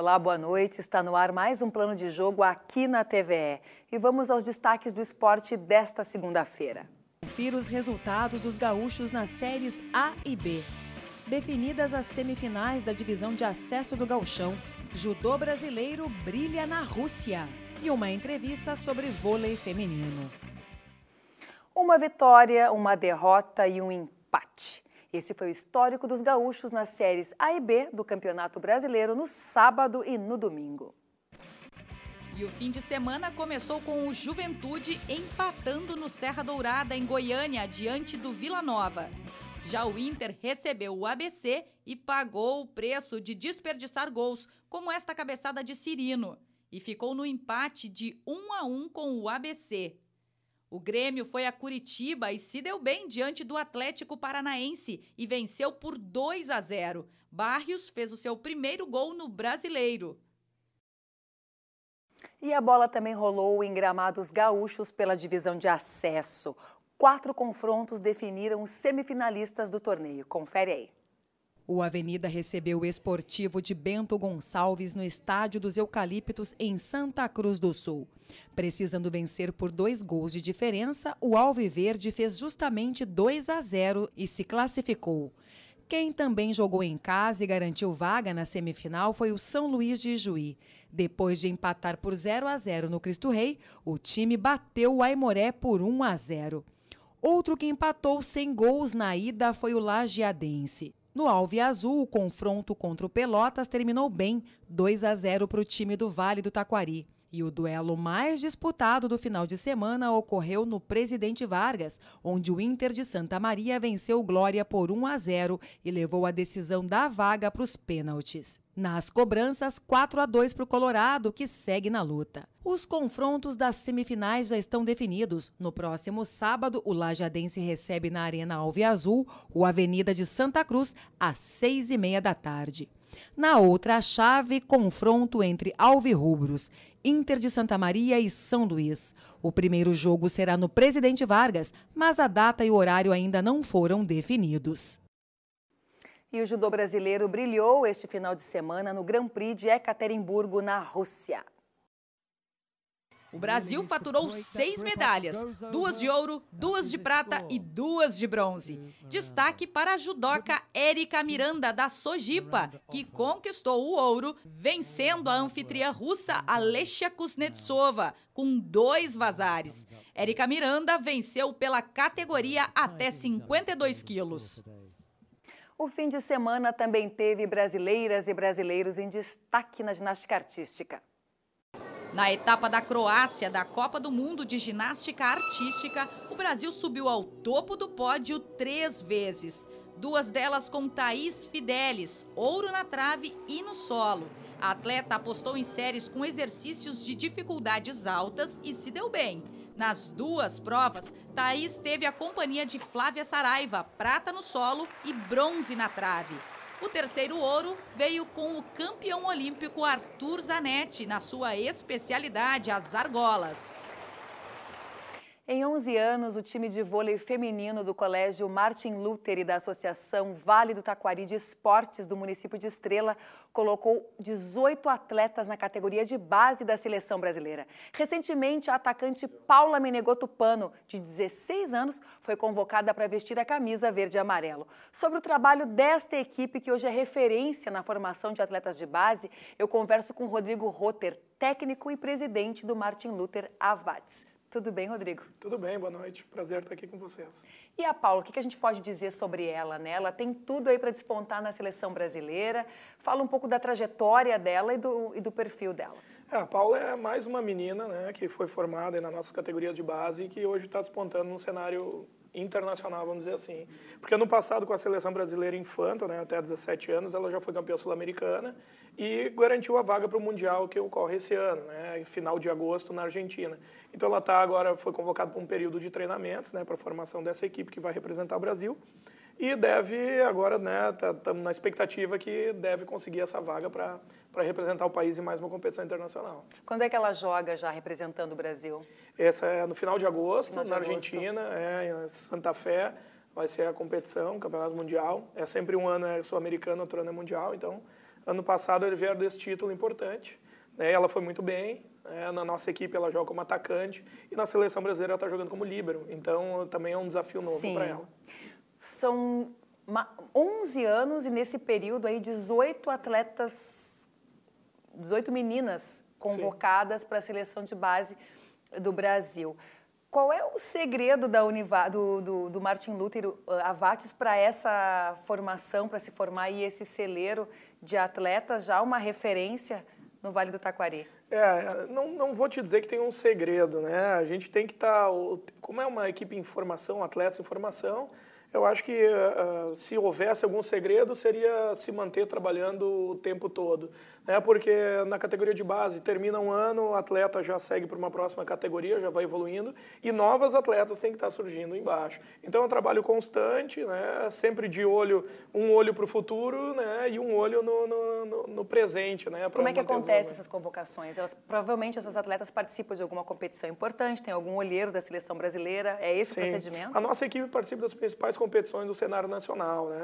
Olá, boa noite. Está no ar mais um plano de jogo aqui na TVE. E vamos aos destaques do esporte desta segunda-feira. Confira os resultados dos gaúchos nas séries A e B. Definidas as semifinais da divisão de acesso do gauchão, judô brasileiro brilha na Rússia. E uma entrevista sobre vôlei feminino. Uma vitória, uma derrota e um empate. Esse foi o histórico dos gaúchos nas séries A e B do Campeonato Brasileiro no sábado e no domingo. E o fim de semana começou com o Juventude empatando no Serra Dourada, em Goiânia, diante do Vila Nova. Já o Inter recebeu o ABC e pagou o preço de desperdiçar gols, como esta cabeçada de Cirino, e ficou no empate de 1 a 1 com o ABC. O Grêmio foi a Curitiba e se deu bem diante do Atlético Paranaense e venceu por 2 a 0. Barrios fez o seu primeiro gol no Brasileiro. E a bola também rolou em gramados gaúchos pela divisão de acesso. Quatro confrontos definiram os semifinalistas do torneio. Confere aí. O Avenida recebeu o esportivo de Bento Gonçalves no Estádio dos Eucaliptos, em Santa Cruz do Sul. Precisando vencer por dois gols de diferença, o Alviverde fez justamente 2 a 0 e se classificou. Quem também jogou em casa e garantiu vaga na semifinal foi o São Luís de Juí. Depois de empatar por 0 a 0 no Cristo Rei, o time bateu o Aimoré por 1 a 0. Outro que empatou sem gols na ida foi o Lajeadense. No Alve Azul, o confronto contra o Pelotas terminou bem, 2 a 0 para o time do Vale do Taquari. E o duelo mais disputado do final de semana ocorreu no Presidente Vargas, onde o Inter de Santa Maria venceu Glória por 1 a 0 e levou a decisão da vaga para os pênaltis. Nas cobranças, 4 a 2 para o Colorado, que segue na luta. Os confrontos das semifinais já estão definidos. No próximo sábado, o Lajadense recebe na Arena Alve Azul o Avenida de Santa Cruz às 6 e meia da tarde. Na outra chave, confronto entre alvirrubros. Inter de Santa Maria e São Luís. O primeiro jogo será no Presidente Vargas, mas a data e o horário ainda não foram definidos. E o judô brasileiro brilhou este final de semana no Grand Prix de Ekaterimburgo, na Rússia. O Brasil faturou seis medalhas: duas de ouro, duas de prata e duas de bronze. Destaque para a judoca Érica Miranda, da Sojipa, que conquistou o ouro, vencendo a anfitriã russa Alexia Kuznetsova, com dois vazares. Érica Miranda venceu pela categoria até 52 quilos. O fim de semana também teve brasileiras e brasileiros em destaque na ginástica artística. Na etapa da Croácia da Copa do Mundo de Ginástica Artística, o Brasil subiu ao topo do pódio três vezes. Duas delas com Thaís Fidelis, ouro na trave e no solo. A atleta apostou em séries com exercícios de dificuldades altas e se deu bem. Nas duas provas, Thaís teve a companhia de Flávia Saraiva, prata no solo e bronze na trave. O terceiro ouro veio com o campeão olímpico Arthur Zanetti, na sua especialidade, as argolas. Em 11 anos, o time de vôlei feminino do Colégio Martin Luther e da Associação Vale do Taquari de Esportes do município de Estrela colocou 18 atletas na categoria de base da seleção brasileira. Recentemente, a atacante Paula Menegoto Pano, de 16 anos, foi convocada para vestir a camisa verde e amarelo. Sobre o trabalho desta equipe, que hoje é referência na formação de atletas de base, eu converso com Rodrigo Rotter, técnico e presidente do Martin Luther Avats. Tudo bem, Rodrigo? Tudo bem, boa noite. Prazer estar aqui com vocês. E a Paula, o que a gente pode dizer sobre ela? Né? Ela tem tudo aí para despontar na seleção brasileira. Fala um pouco da trajetória dela e do, e do perfil dela. É, a Paula é mais uma menina né, que foi formada na nossa categoria de base e que hoje está despontando num cenário internacional, vamos dizer assim. Porque ano passado, com a seleção brasileira infanta, né, até 17 anos, ela já foi campeã sul-americana e garantiu a vaga para o Mundial que ocorre esse ano, né, final de agosto, na Argentina. Então ela tá agora, foi convocada para um período de treinamentos né, para a formação dessa equipe que vai representar o Brasil e deve agora, né, estamos tá, na expectativa que deve conseguir essa vaga para para representar o país em mais uma competição internacional. Quando é que ela joga já representando o Brasil? Essa é no final de agosto, final de na agosto. Argentina, é, em Santa Fé, vai ser a competição, o Campeonato Mundial. É sempre um ano é sul-americano, outro ano é mundial, então ano passado ele vieram desse título importante. Né? Ela foi muito bem, é, na nossa equipe ela joga como atacante e na seleção brasileira ela está jogando como líbero, então também é um desafio novo para ela são 11 anos e nesse período aí 18 atletas, 18 meninas convocadas para a seleção de base do Brasil. Qual é o segredo da Univa, do, do, do Martin Luther eh, Avates para essa formação, para se formar e esse celeiro de atletas, já uma referência no Vale do Taquari? É, não, não vou te dizer que tem um segredo, né? A gente tem que estar, tá, como é uma equipe em formação, atletas em formação, eu acho que uh, se houvesse algum segredo, seria se manter trabalhando o tempo todo né? porque na categoria de base termina um ano, o atleta já segue para uma próxima categoria, já vai evoluindo, e novas atletas têm que estar surgindo embaixo. Então é um trabalho constante, né? sempre de olho, um olho para o futuro né? e um olho no, no, no, no presente. Né? Como é que acontece essas convocações? Elas, provavelmente essas atletas participam de alguma competição importante, tem algum olheiro da seleção brasileira, é esse Sim. o procedimento? A nossa equipe participa das principais competições do cenário nacional, né?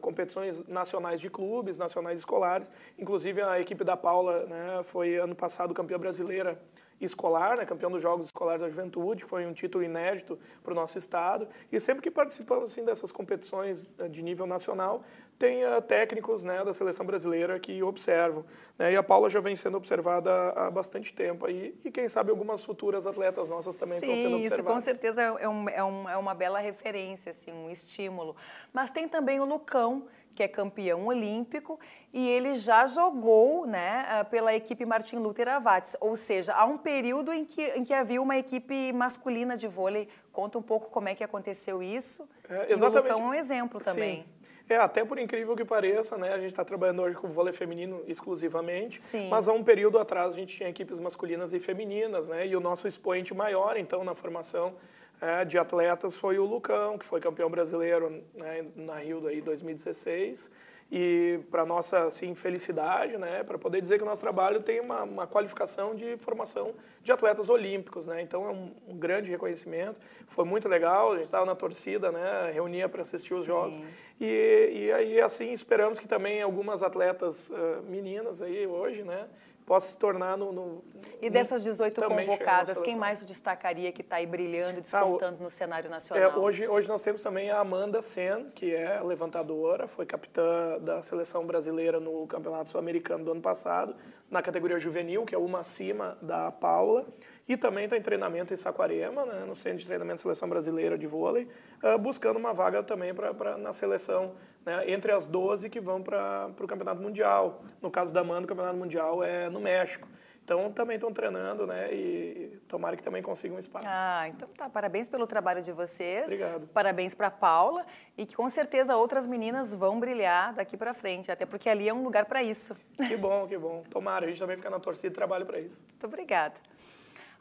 competições nacionais de clubes, nacionais escolares, inclusive a equipe da Paula né, foi ano passado campeã brasileira escolar, né, campeão dos Jogos Escolares da Juventude, foi um título inédito para o nosso estado. E sempre que participamos assim, dessas competições né, de nível nacional, tem uh, técnicos né, da seleção brasileira que observam. Né, e a Paula já vem sendo observada há, bastante tempo. Aí, e quem sabe algumas futuras atletas nossas também Sim, estão sendo observadas. Isso, com certeza é, um, é, um, é uma bela referência, assim, um estímulo. Mas tem também o Lucão, que é campeão olímpico, e ele já jogou né, eh, pela equipe Martin Luther Avates, ou seja, há um período em que, em que havia uma equipe masculina de vôlei. Conta um pouco como é que aconteceu isso. É, exatamente. E o Lucão é um exemplo também. Sim. É, até por incrível que pareça, né? A gente está trabalhando hoje com vôlei feminino exclusivamente. Sim. Mas há um período atrás a gente tinha equipes masculinas e femininas, né? E o nosso expoente maior, então, na formação é, de atletas foi o Lucão, que foi campeão brasileiro né, na Rio daí 2016. E para nossa assim, felicidade, né, para poder dizer que o nosso trabalho tem uma, uma qualificação de formação de atletas olímpicos. Né? Então é um, um grande reconhecimento. Foi muito legal, a gente estava na torcida, né, reunia para assistir os Sim. jogos. E, e aí, assim, esperamos que também algumas atletas uh, meninas aí hoje, né, possa se tornar no... no e dessas 18 convocadas, quem mais tu destacaria que está aí brilhando e ah, despontando ah, no cenário nacional? É, hoje, hoje nós temos também a Amanda Sen, que é levantadora, foi capitã da seleção brasileira no Campeonato Sul-Americano do ano passado, na categoria juvenil, que é uma acima da Paula, e também está em treinamento em Saquarema, né, no Centro de Treinamento da Seleção Brasileira de Vôlei, uh, buscando uma vaga também para na seleção né, entre as 12 que vão para o Campeonato Mundial. No caso da Amanda, o Campeonato Mundial é no México. Então, também estão treinando, né? E tomara que também consigam um espaço. Ah, então tá. Parabéns pelo trabalho de vocês. Obrigado. Parabéns para Paula e que com certeza outras meninas vão brilhar daqui para frente, até porque ali é um lugar para isso. Que bom, que bom. Tomara, a gente também fica na torcida e trabalha para isso. Muito obrigada.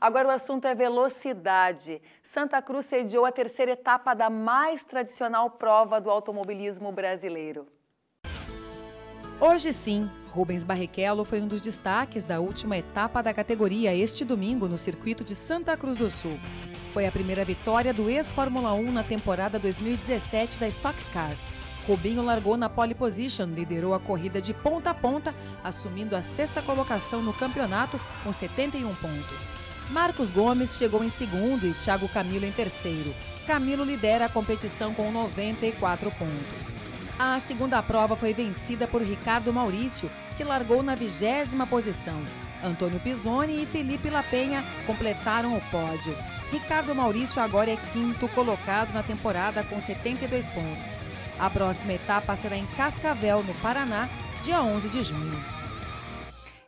Agora o assunto é velocidade. Santa Cruz sediou a terceira etapa da mais tradicional prova do automobilismo brasileiro. Hoje sim, Rubens Barrichello foi um dos destaques da última etapa da categoria este domingo no circuito de Santa Cruz do Sul. Foi a primeira vitória do ex-Fórmula 1 na temporada 2017 da Stock Car. Rubinho largou na pole position, liderou a corrida de ponta a ponta, assumindo a sexta colocação no campeonato com 71 pontos. Marcos Gomes chegou em segundo e Thiago Camilo em terceiro. Camilo lidera a competição com 94 pontos. A segunda prova foi vencida por Ricardo Maurício, que largou na vigésima posição. Antônio Pisoni e Felipe Lapenha completaram o pódio. Ricardo Maurício agora é quinto colocado na temporada com 72 pontos. A próxima etapa será em Cascavel, no Paraná, dia 11 de junho.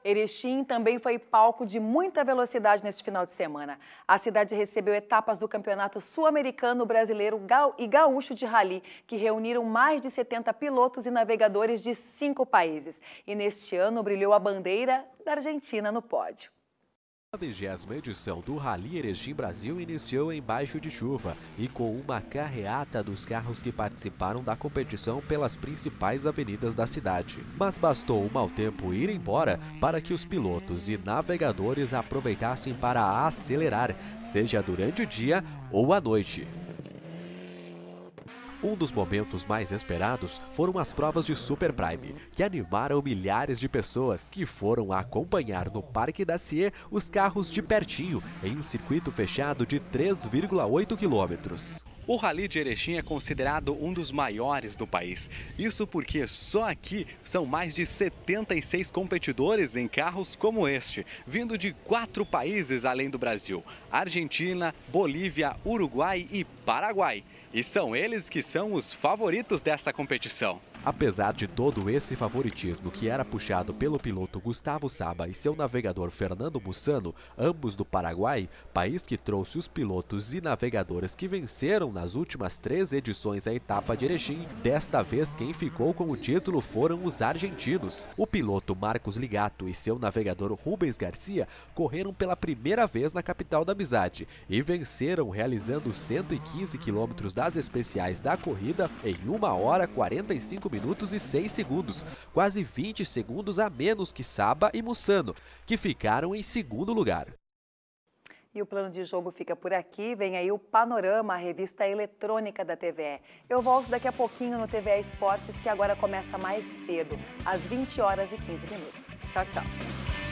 Erechim também foi palco de muita velocidade neste final de semana. A cidade recebeu etapas do Campeonato Sul-Americano Brasileiro e Gaúcho de Rally, que reuniram mais de 70 pilotos e navegadores de cinco países. E neste ano brilhou a bandeira da Argentina no pódio. A 20 edição do Rally Erechim Brasil iniciou em baixo de chuva e com uma carreata dos carros que participaram da competição pelas principais avenidas da cidade. Mas bastou o mau tempo ir embora para que os pilotos e navegadores aproveitassem para acelerar, seja durante o dia ou à noite. Um dos momentos mais esperados foram as provas de Super Prime, que animaram milhares de pessoas que foram acompanhar no Parque da Cie os carros de pertinho, em um circuito fechado de 3,8 quilômetros. O Rally de Erechim é considerado um dos maiores do país. Isso porque só aqui são mais de 76 competidores em carros como este, vindo de quatro países além do Brasil: Argentina, Bolívia, Uruguai e Paraguai. E são eles que são os favoritos dessa competição. Apesar de todo esse favoritismo que era puxado pelo piloto Gustavo Saba e seu navegador Fernando Mussano, ambos do Paraguai, país que trouxe os pilotos e navegadores que venceram nas últimas três edições a etapa de Erechim, desta vez quem ficou com o título foram os argentinos. O piloto Marcos Ligato e seu navegador Rubens Garcia correram pela primeira vez na capital da amizade e venceram realizando 115 quilômetros das especiais da corrida em 1 hora 45 minutos e 6 segundos, quase 20 segundos a menos que Saba e Mussano, que ficaram em segundo lugar. E o plano de jogo fica por aqui. Vem aí o Panorama, a revista eletrônica da TVE. Eu volto daqui a pouquinho no TVE Esportes, que agora começa mais cedo, às 20 horas e 15 minutos. Tchau, tchau.